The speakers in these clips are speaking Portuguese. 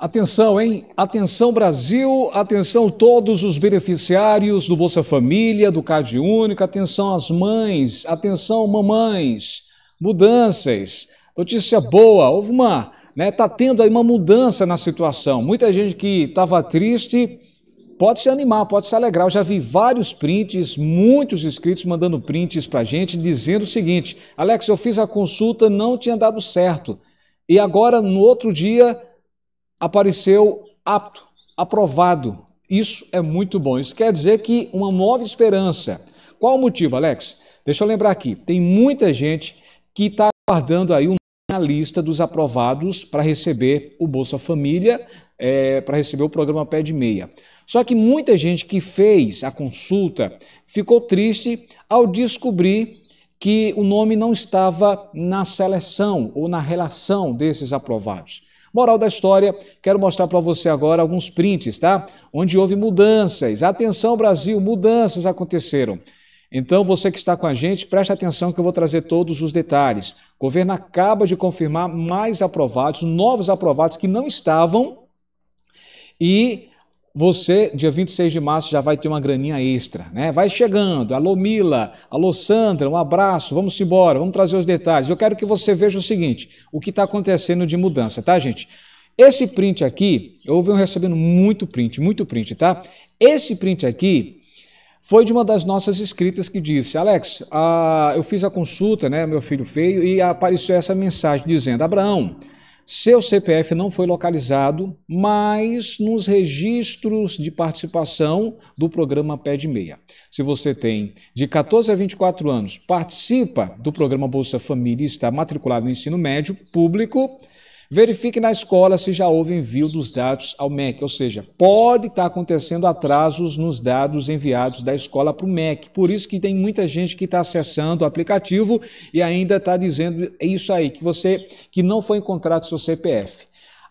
Atenção, hein? Atenção Brasil, atenção todos os beneficiários do Bolsa Família, do Cade Único, atenção as mães, atenção mamães, mudanças, notícia boa, houve uma, né, tá tendo aí uma mudança na situação. Muita gente que estava triste pode se animar, pode se alegrar. Eu já vi vários prints, muitos inscritos mandando prints para a gente dizendo o seguinte: "Alex, eu fiz a consulta, não tinha dado certo. E agora no outro dia apareceu apto, aprovado. Isso é muito bom. Isso quer dizer que uma nova esperança. Qual o motivo, Alex? Deixa eu lembrar aqui: tem muita gente que está aguardando aí uma na lista dos aprovados para receber o Bolsa Família, é, para receber o programa Pé de Meia. Só que muita gente que fez a consulta ficou triste ao descobrir que o nome não estava na seleção ou na relação desses aprovados. Moral da história, quero mostrar para você agora alguns prints, tá? Onde houve mudanças. Atenção, Brasil, mudanças aconteceram. Então, você que está com a gente, preste atenção que eu vou trazer todos os detalhes. O governo acaba de confirmar mais aprovados, novos aprovados que não estavam e você, dia 26 de março, já vai ter uma graninha extra, né? Vai chegando. Alô, Mila. Alô, Sandra. Um abraço. Vamos embora. Vamos trazer os detalhes. Eu quero que você veja o seguinte: o que está acontecendo de mudança, tá, gente? Esse print aqui, eu venho recebendo muito print, muito print, tá? Esse print aqui foi de uma das nossas escritas que disse: Alex, ah, eu fiz a consulta, né? Meu filho feio, e apareceu essa mensagem dizendo: Abraão. Seu CPF não foi localizado, mas nos registros de participação do programa Pé Meia. Se você tem de 14 a 24 anos, participa do programa Bolsa Família e está matriculado no ensino médio público, Verifique na escola se já houve envio dos dados ao MEC, ou seja, pode estar tá acontecendo atrasos nos dados enviados da escola para o MEC. Por isso que tem muita gente que está acessando o aplicativo e ainda está dizendo isso aí, que você que não foi encontrado seu CPF.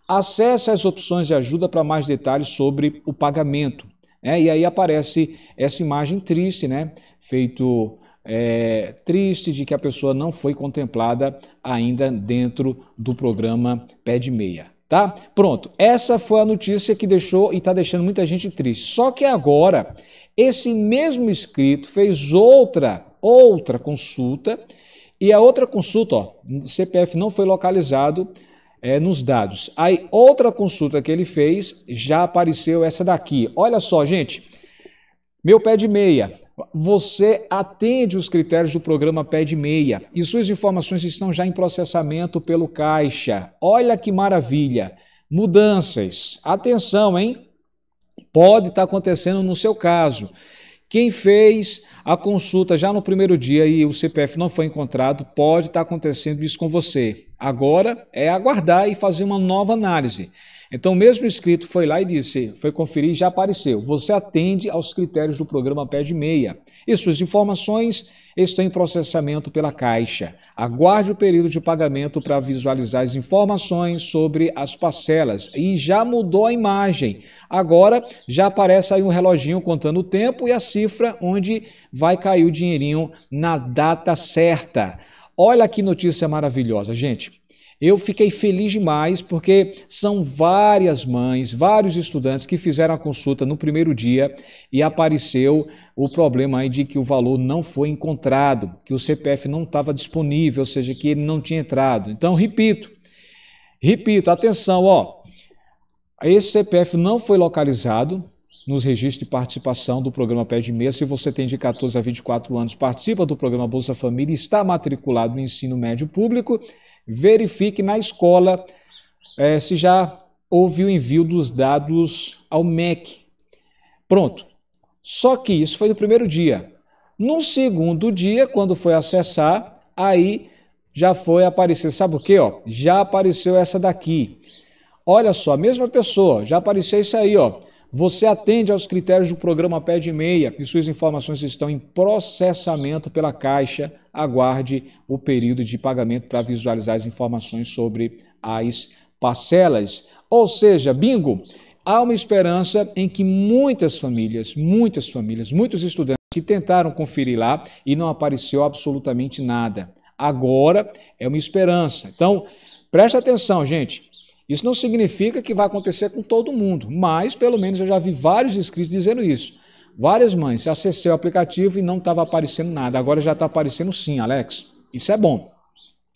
Acesse as opções de ajuda para mais detalhes sobre o pagamento. Né? E aí aparece essa imagem triste, né? Feito é, triste de que a pessoa não foi contemplada ainda dentro do programa Pé de Meia. Tá? Pronto, essa foi a notícia que deixou e está deixando muita gente triste. Só que agora, esse mesmo inscrito fez outra, outra consulta, e a outra consulta, ó, CPF não foi localizado é, nos dados. Aí, outra consulta que ele fez, já apareceu essa daqui. Olha só, gente, meu pé de meia, você atende os critérios do programa Pé de Meia e suas informações estão já em processamento pelo Caixa. Olha que maravilha! Mudanças. Atenção, hein? Pode estar tá acontecendo no seu caso. Quem fez a consulta já no primeiro dia e o CPF não foi encontrado, pode estar tá acontecendo isso com você. Agora é aguardar e fazer uma nova análise. Então, o mesmo inscrito foi lá e disse, foi conferir e já apareceu. Você atende aos critérios do programa Pé de Meia. E suas informações estão em processamento pela Caixa. Aguarde o período de pagamento para visualizar as informações sobre as parcelas. E já mudou a imagem. Agora já aparece aí um reloginho contando o tempo e a cifra onde vai cair o dinheirinho na data certa. Olha que notícia maravilhosa, gente. Eu fiquei feliz demais porque são várias mães, vários estudantes que fizeram a consulta no primeiro dia e apareceu o problema aí de que o valor não foi encontrado, que o CPF não estava disponível, ou seja, que ele não tinha entrado. Então, repito, repito, atenção, ó, esse CPF não foi localizado, nos registros de participação do programa Pé de Meia. Se você tem de 14 a 24 anos, participa do programa Bolsa Família, está matriculado no ensino médio público, verifique na escola é, se já houve o envio dos dados ao MEC. Pronto. Só que isso foi no primeiro dia. No segundo dia, quando foi acessar, aí já foi aparecer. Sabe o Ó, Já apareceu essa daqui. Olha só, a mesma pessoa, já apareceu isso aí, ó. Você atende aos critérios do programa Pé de Meia e suas informações estão em processamento pela Caixa. Aguarde o período de pagamento para visualizar as informações sobre as parcelas. Ou seja, bingo, há uma esperança em que muitas famílias, muitas famílias, muitos estudantes que tentaram conferir lá e não apareceu absolutamente nada. Agora é uma esperança. Então, preste atenção, gente. Isso não significa que vai acontecer com todo mundo, mas pelo menos eu já vi vários inscritos dizendo isso. Várias mães, acessei o aplicativo e não estava aparecendo nada. Agora já está aparecendo sim, Alex. Isso é bom.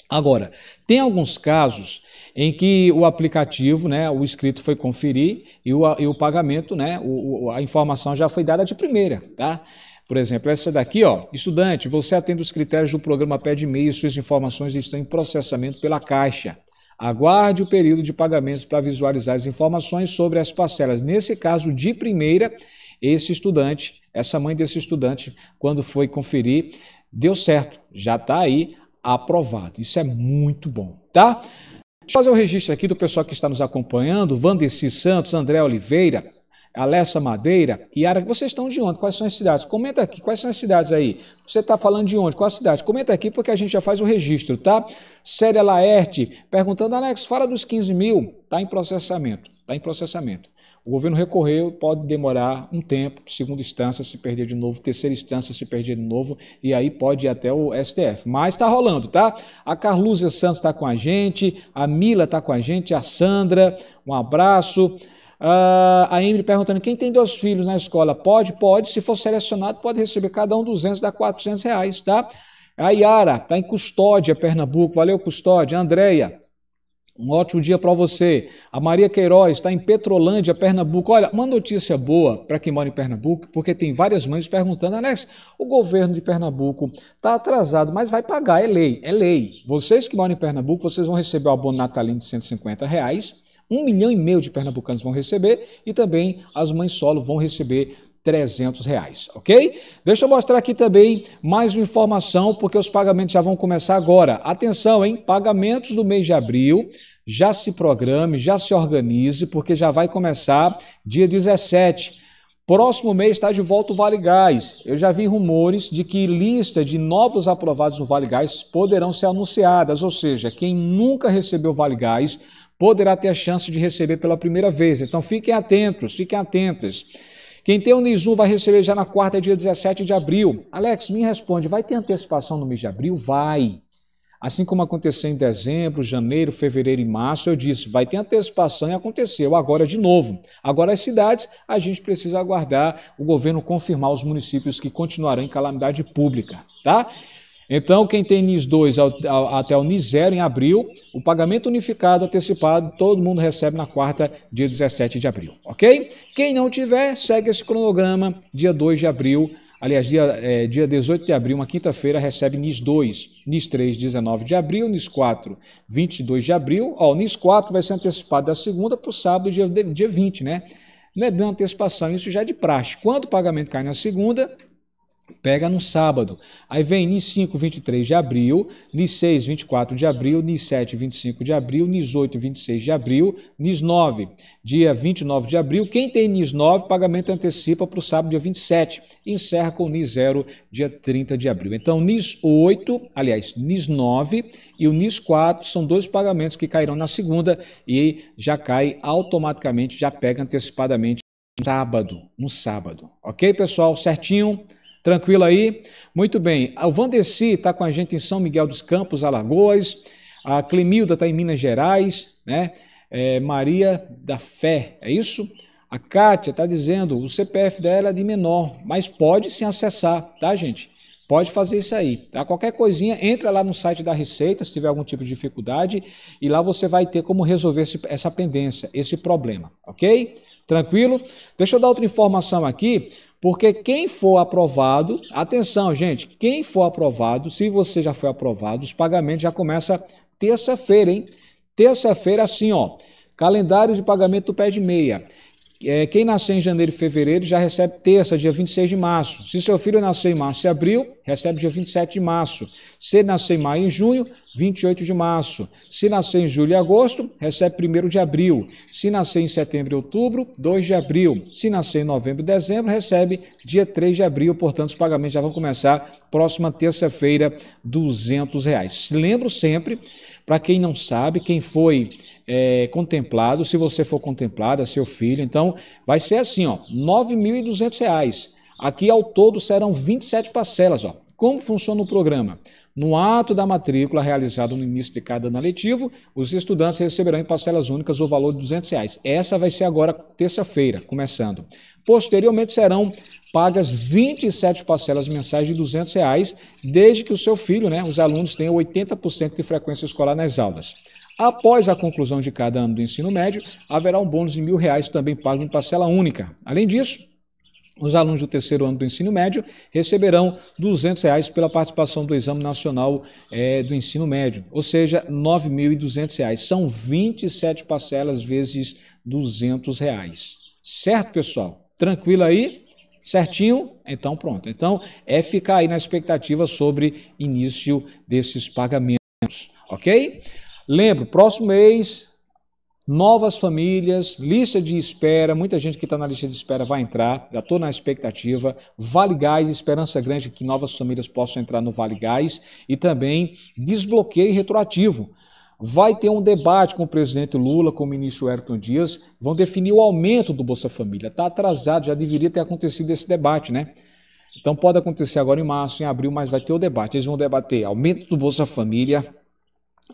Agora, tem alguns casos em que o aplicativo, né, o inscrito foi conferir e o, e o pagamento, né, o, a informação já foi dada de primeira, tá? Por exemplo, essa daqui, ó, estudante, você atende os critérios do programa pede e-mail e suas informações estão em processamento pela Caixa. Aguarde o período de pagamentos para visualizar as informações sobre as parcelas. Nesse caso, de primeira, esse estudante, essa mãe desse estudante, quando foi conferir, deu certo, já está aí aprovado. Isso é muito bom, tá? Deixa eu fazer o um registro aqui do pessoal que está nos acompanhando: Vandeci Santos, André Oliveira, Alessa Madeira. Yara, vocês estão de onde? Quais são as cidades? Comenta aqui, quais são as cidades aí? Você está falando de onde? Qual a cidade? Comenta aqui porque a gente já faz o registro, tá? Célia Laerte perguntando, Alex, fora dos 15 mil. Está em processamento, está em processamento. O governo recorreu, pode demorar um tempo, segunda instância se perder de novo, terceira instância se perder de novo, e aí pode ir até o STF. Mas está rolando, tá? A Carlúzia Santos está com a gente, a Mila está com a gente, a Sandra, um abraço. Uh, a Emily perguntando, quem tem dois filhos na escola, pode? Pode, se for selecionado, pode receber cada um 200, dá 400 reais, tá? A Yara está em Custódia, Pernambuco, valeu Custódia. Andréia, um ótimo dia para você. A Maria Queiroz está em Petrolândia, Pernambuco. Olha, uma notícia boa para quem mora em Pernambuco, porque tem várias mães perguntando, Alex, o governo de Pernambuco está atrasado, mas vai pagar, é lei, é lei. Vocês que moram em Pernambuco, vocês vão receber o abono natalino de 150 reais, um milhão e meio de pernambucanos vão receber e também as mães solo vão receber 300 reais, ok? Deixa eu mostrar aqui também mais uma informação, porque os pagamentos já vão começar agora. Atenção, hein? Pagamentos do mês de abril, já se programe, já se organize, porque já vai começar dia 17. Próximo mês está de volta o Vale Gás. Eu já vi rumores de que lista de novos aprovados no Vale Gás poderão ser anunciadas, ou seja, quem nunca recebeu o Vale Gás poderá ter a chance de receber pela primeira vez. Então fiquem atentos, fiquem atentas. Quem tem o NISU vai receber já na quarta, dia 17 de abril. Alex, me responde, vai ter antecipação no mês de abril? Vai. Assim como aconteceu em dezembro, janeiro, fevereiro e março, eu disse, vai ter antecipação e aconteceu agora de novo. Agora as cidades, a gente precisa aguardar o governo confirmar os municípios que continuarão em calamidade pública, tá? Então, quem tem NIS 2 até o NIS 0 em abril, o pagamento unificado antecipado, todo mundo recebe na quarta, dia 17 de abril, ok? Quem não tiver, segue esse cronograma, dia 2 de abril, aliás, dia, é, dia 18 de abril, uma quinta-feira, recebe NIS 2, NIS 3, 19 de abril, NIS 4, 22 de abril, ó, o NIS 4 vai ser antecipado da segunda para o sábado, dia, dia 20, né? Não é bem antecipação, isso já é de praxe. Quando o pagamento cai na segunda, pega no sábado. Aí vem NIS 5, 23 de abril, NIS 6, 24 de abril, NIS 7, 25 de abril, NIS 8, 26 de abril, NIS 9, dia 29 de abril. Quem tem NIS 9, pagamento antecipa para o sábado, dia 27. Encerra com NIS 0, dia 30 de abril. Então, NIS 8, aliás, NIS 9 e o NIS 4 são dois pagamentos que cairão na segunda e já cai automaticamente, já pega antecipadamente sábado, no sábado. Ok, pessoal? Certinho? Tranquilo aí? Muito bem. O Vandeci está com a gente em São Miguel dos Campos, Alagoas. A Clemilda está em Minas Gerais, né? É, Maria da Fé, é isso? A Kátia está dizendo, o CPF dela é de menor, mas pode sim acessar, tá, gente? Pode fazer isso aí, tá? Qualquer coisinha, entra lá no site da Receita, se tiver algum tipo de dificuldade, e lá você vai ter como resolver esse, essa pendência, esse problema, ok? Tranquilo? Deixa eu dar outra informação aqui. Porque quem for aprovado, atenção, gente, quem for aprovado, se você já foi aprovado, os pagamentos já começam terça-feira, hein? Terça-feira, assim, ó. Calendário de pagamento do pé de meia. É, quem nascer em janeiro e fevereiro já recebe terça, dia 26 de março. Se seu filho nascer em março e abril, recebe dia 27 de março. Se nascer em maio e junho, 28 de março. Se nascer em julho e agosto, recebe 1 de abril. Se nascer em setembro e outubro, 2 de abril. Se nascer em novembro e dezembro, recebe dia 3 de abril. Portanto, os pagamentos já vão começar próxima terça-feira, 200 reais. Lembro sempre para quem não sabe, quem foi é, contemplado, se você for contemplada, é seu filho, então vai ser assim, ó, R$ 9.200. Aqui ao todo serão 27 parcelas, ó. Como funciona o programa? No ato da matrícula realizado no início de cada ano letivo, os estudantes receberão em parcelas únicas o valor de R$ 200. Reais. Essa vai ser agora terça-feira, começando. Posteriormente serão pagas 27 parcelas mensais de R$ 200, reais, desde que o seu filho, né, os alunos, tenham 80% de frequência escolar nas aulas. Após a conclusão de cada ano do ensino médio, haverá um bônus de R$ reais também pago em parcela única. Além disso, os alunos do terceiro ano do ensino médio receberão R$ 200 reais pela participação do Exame Nacional é, do Ensino Médio, ou seja, R$ 9.200. São 27 parcelas vezes R$ 200. Reais. Certo, pessoal? Tranquilo aí? Certinho? Então pronto. Então é ficar aí na expectativa sobre início desses pagamentos, ok? Lembro, próximo mês novas famílias, lista de espera, muita gente que está na lista de espera vai entrar, já estou na expectativa, Vale Gás, esperança grande que novas famílias possam entrar no Vale Gás e também desbloqueio retroativo. Vai ter um debate com o presidente Lula, com o ministro Ayrton Dias, vão definir o aumento do Bolsa Família. Está atrasado, já deveria ter acontecido esse debate, né? Então pode acontecer agora em março, em abril, mas vai ter o debate. Eles vão debater aumento do Bolsa Família,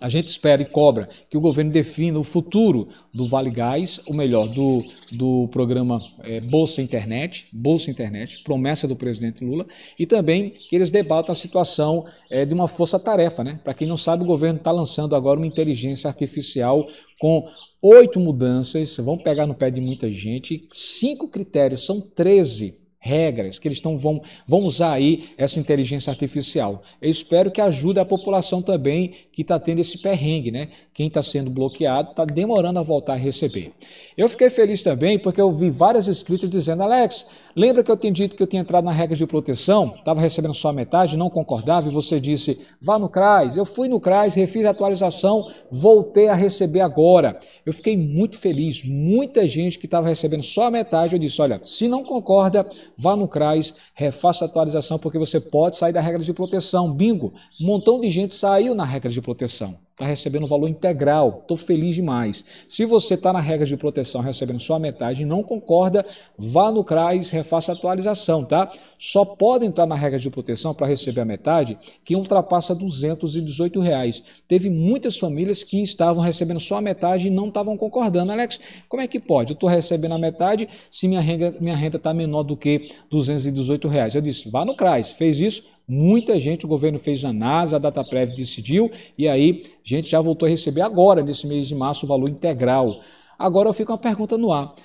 a gente espera e cobra que o governo defina o futuro do Vale Gás, ou melhor, do, do programa é, Bolsa Internet, Bolsa Internet, promessa do presidente Lula, e também que eles debatam a situação é, de uma força-tarefa. Né? Para quem não sabe, o governo está lançando agora uma inteligência artificial com oito mudanças, vão pegar no pé de muita gente, cinco critérios, são 13 regras que eles estão vão, vão usar aí essa inteligência artificial. Eu espero que ajude a população também que está tendo esse perrengue, né? Quem está sendo bloqueado está demorando a voltar a receber. Eu fiquei feliz também porque eu vi várias escritas dizendo, Alex, lembra que eu tinha dito que eu tinha entrado na regra de proteção? Estava recebendo só a metade, não concordava e você disse, vá no CRAS. Eu fui no CRAS, refiz a atualização, voltei a receber agora. Eu fiquei muito feliz. Muita gente que estava recebendo só a metade, eu disse, olha, se não concorda, vá no CRAS, refaça a atualização, porque você pode sair da regra de proteção. Bingo! Um montão de gente saiu na regra de proteção está recebendo o valor integral, estou feliz demais. Se você está na regra de proteção recebendo só a metade e não concorda, vá no CRAS, refaça a atualização, tá? Só pode entrar na regra de proteção para receber a metade que ultrapassa R$ 218. Reais. Teve muitas famílias que estavam recebendo só a metade e não estavam concordando. Alex, como é que pode? Eu estou recebendo a metade se minha renda está minha renda tá menor do que R$ 218. Reais. Eu disse, vá no CRAS, fez isso, Muita gente, o governo fez análise, a data prévia decidiu, e aí a gente já voltou a receber agora, nesse mês de março, o valor integral. Agora eu fico uma pergunta no ar.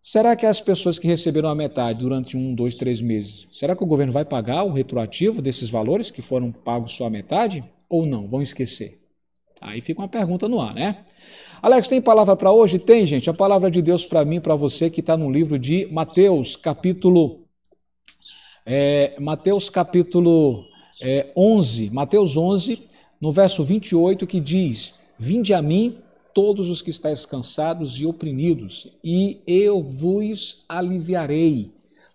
Será que as pessoas que receberam a metade durante um, dois, três meses, será que o governo vai pagar o retroativo desses valores que foram pagos só a metade? Ou não? Vão esquecer? Aí fica uma pergunta no ar, né? Alex, tem palavra para hoje? Tem, gente. A palavra de Deus para mim, para você, que está no livro de Mateus, capítulo é, Mateus capítulo é, 11, Mateus 11, no verso 28, que diz: Vinde a mim, todos os que estáis cansados e oprimidos, e eu vos aliviarei.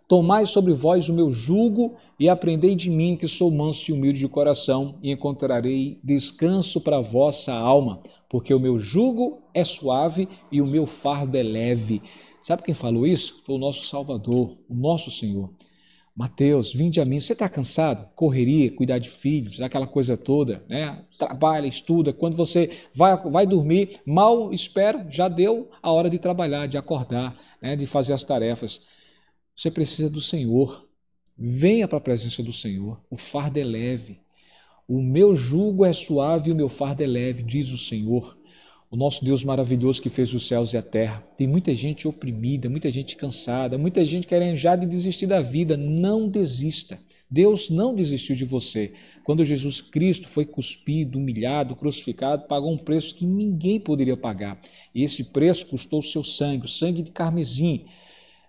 Tomai sobre vós o meu jugo e aprendei de mim, que sou manso e humilde de coração, e encontrarei descanso para a vossa alma, porque o meu jugo é suave e o meu fardo é leve. Sabe quem falou isso? Foi o nosso Salvador, o nosso Senhor. Mateus, vinde a mim. Você está cansado? Correria, cuidar de filhos, aquela coisa toda, né? Trabalha, estuda. Quando você vai, vai dormir, mal espera, já deu a hora de trabalhar, de acordar, né? de fazer as tarefas. Você precisa do Senhor. Venha para a presença do Senhor. O fardo é leve. O meu jugo é suave e o meu fardo é leve, diz o Senhor o nosso Deus maravilhoso que fez os céus e a terra. Tem muita gente oprimida, muita gente cansada, muita gente querendo já de desistir da vida. Não desista. Deus não desistiu de você. Quando Jesus Cristo foi cuspido, humilhado, crucificado, pagou um preço que ninguém poderia pagar. E esse preço custou o seu sangue, o sangue de carmesim.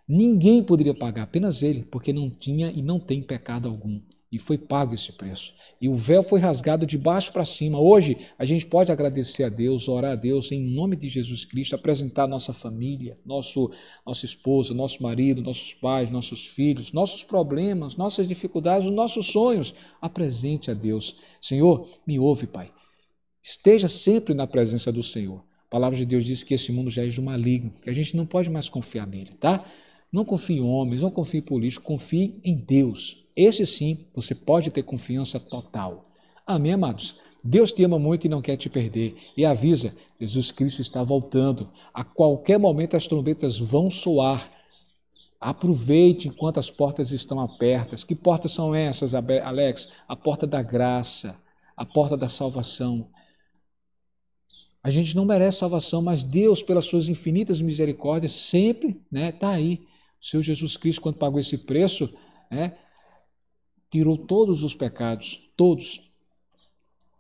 Ninguém poderia pagar, apenas ele, porque não tinha e não tem pecado algum. E foi pago esse preço. E o véu foi rasgado de baixo para cima. Hoje, a gente pode agradecer a Deus, orar a Deus em nome de Jesus Cristo, apresentar nossa família, nosso, nossa esposa, nosso marido, nossos pais, nossos filhos, nossos problemas, nossas dificuldades, nossos sonhos. Apresente a Deus. Senhor, me ouve, Pai. Esteja sempre na presença do Senhor. A palavra de Deus diz que esse mundo já é de maligno, que a gente não pode mais confiar nele, tá? Não confie em homens, não confie em político, confie em Deus. Esse sim, você pode ter confiança total. Amém, amados? Deus te ama muito e não quer te perder. E avisa: Jesus Cristo está voltando. A qualquer momento as trombetas vão soar. Aproveite enquanto as portas estão abertas. Que portas são essas, Alex? A porta da graça, a porta da salvação. A gente não merece salvação, mas Deus, pelas suas infinitas misericórdias, sempre está né, tá aí. O Senhor Jesus Cristo, quando pagou esse preço, né, tirou todos os pecados, todos.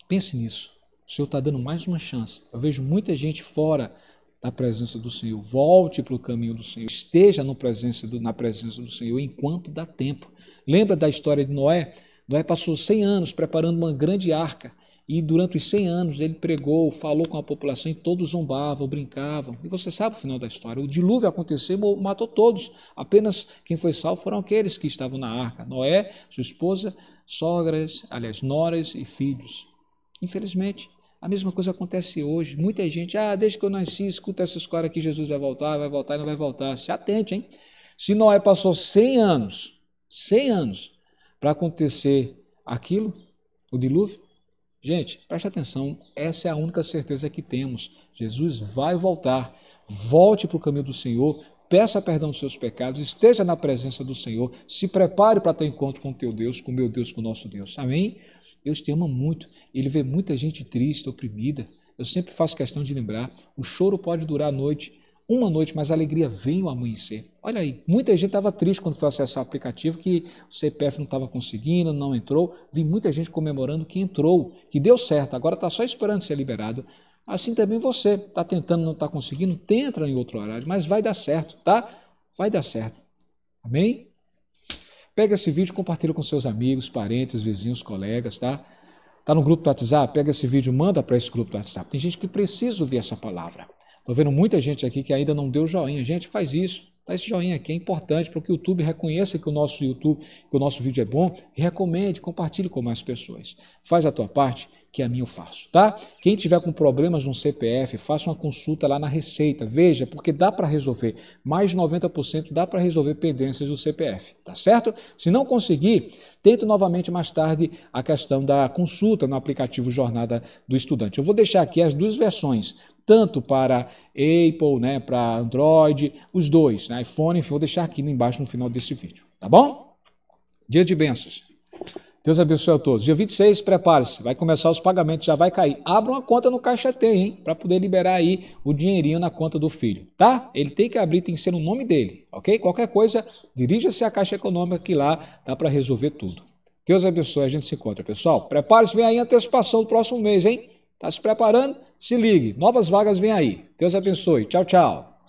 Pense nisso. O Senhor está dando mais uma chance. Eu vejo muita gente fora da presença do Senhor. Volte para o caminho do Senhor. Esteja no presença do, na presença do Senhor enquanto dá tempo. Lembra da história de Noé? Noé passou 100 anos preparando uma grande arca. E durante os 100 anos ele pregou, falou com a população e todos zombavam, brincavam. E você sabe o final da história. O dilúvio aconteceu e matou todos. Apenas quem foi salvo foram aqueles que estavam na arca: Noé, sua esposa, sogras, aliás, noras e filhos. Infelizmente, a mesma coisa acontece hoje. Muita gente, ah, desde que eu nasci, escuta essa história que Jesus vai voltar, vai voltar e não vai voltar. Se atente, hein? Se Noé passou 100 anos, 100 anos, para acontecer aquilo, o dilúvio, Gente, preste atenção, essa é a única certeza que temos. Jesus vai voltar. Volte para o caminho do Senhor, peça perdão dos seus pecados, esteja na presença do Senhor, se prepare para ter encontro com o teu Deus, com o meu Deus, com o nosso Deus. Amém? Deus te ama muito. Ele vê muita gente triste, oprimida. Eu sempre faço questão de lembrar: o choro pode durar a noite, uma noite, mas a alegria vem o amanhecer. Olha aí, muita gente estava triste quando foi acessar o aplicativo, que o CPF não estava conseguindo, não entrou. Vi muita gente comemorando que entrou, que deu certo, agora está só esperando ser liberado. Assim também você, está tentando, não está conseguindo, tenta em outro horário, mas vai dar certo, tá? Vai dar certo. Amém? Pega esse vídeo, compartilha com seus amigos, parentes, vizinhos, colegas, tá? Tá no grupo do WhatsApp? Pega esse vídeo, manda para esse grupo do WhatsApp. Tem gente que precisa ouvir essa palavra. Estou vendo muita gente aqui que ainda não deu joinha. Gente, faz isso. Dá esse joinha aqui, é importante para que o YouTube reconheça que o nosso YouTube, que o nosso vídeo é bom, recomende, compartilhe com mais pessoas. Faz a tua parte que a mim eu faço, tá? Quem tiver com problemas no CPF, faça uma consulta lá na Receita, veja, porque dá para resolver, mais de 90% dá para resolver pendências do CPF, tá certo? Se não conseguir, tenta novamente mais tarde a questão da consulta no aplicativo Jornada do Estudante. Eu vou deixar aqui as duas versões, tanto para Apple, né, para Android, os dois, né, iPhone, enfim, vou deixar aqui embaixo no final desse vídeo, tá bom? Dia de bênçãos. Deus abençoe a todos. Dia 26, prepare-se, vai começar os pagamentos, já vai cair. Abra uma conta no Caixa T, hein? Para poder liberar aí o dinheirinho na conta do filho, tá? Ele tem que abrir, tem que ser no nome dele, ok? Qualquer coisa, dirija-se à Caixa Econômica que lá dá para resolver tudo. Deus abençoe, a gente se encontra, pessoal. Prepare-se, vem aí antecipação do próximo mês, hein? Tá se preparando? Se ligue, novas vagas vêm aí. Deus abençoe. Tchau, tchau.